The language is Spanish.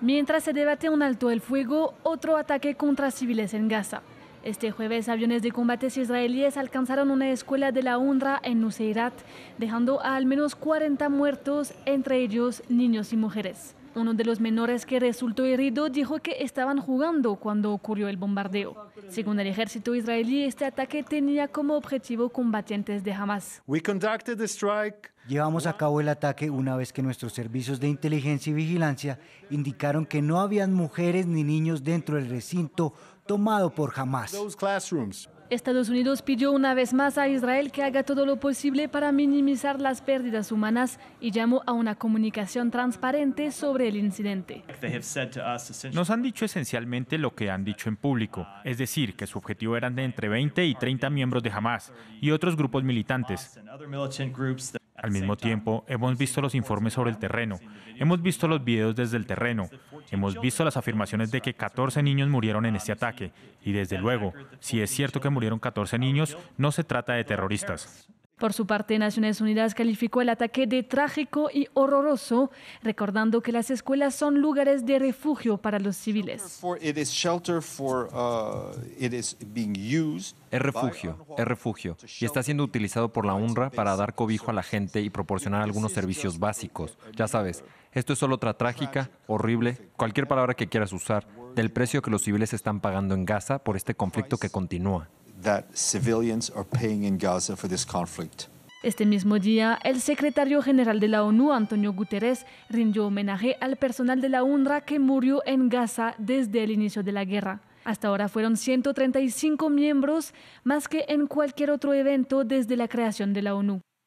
Mientras se debate un alto el fuego, otro ataque contra civiles en Gaza. Este jueves, aviones de combates israelíes alcanzaron una escuela de la UNRWA en Nuseirat, dejando a al menos 40 muertos, entre ellos niños y mujeres. Uno de los menores que resultó herido dijo que estaban jugando cuando ocurrió el bombardeo. Según el ejército israelí, este ataque tenía como objetivo combatientes de Hamas. Llevamos a cabo el ataque una vez que nuestros servicios de inteligencia y vigilancia indicaron que no habían mujeres ni niños dentro del recinto tomado por Hamas. Estados Unidos pidió una vez más a Israel que haga todo lo posible para minimizar las pérdidas humanas y llamó a una comunicación transparente sobre el incidente. Nos han dicho esencialmente lo que han dicho en público, es decir, que su objetivo eran de entre 20 y 30 miembros de Hamas y otros grupos militantes. Al mismo tiempo, hemos visto los informes sobre el terreno, hemos visto los videos desde el terreno, hemos visto las afirmaciones de que 14 niños murieron en este ataque, y desde luego, si es cierto que murieron 14 niños, no se trata de terroristas. Por su parte, Naciones Unidas calificó el ataque de trágico y horroroso, recordando que las escuelas son lugares de refugio para los civiles. Uh, es refugio, es refugio, y está siendo utilizado por la UNRWA para dar cobijo a la gente y proporcionar algunos servicios básicos. Ya sabes, esto es solo otra trágica, horrible, cualquier palabra que quieras usar, del precio que los civiles están pagando en Gaza por este conflicto que continúa that civilians are paying in Gaza for this conflict. Este mismo día, el secretario general de la ONU, Antonio Guterres, rindió homenaje al personal de la UNRWA que murió en Gaza desde el inicio de la guerra. Hasta ahora fueron 135 miembros, más que en cualquier otro evento desde la creación de la ONU.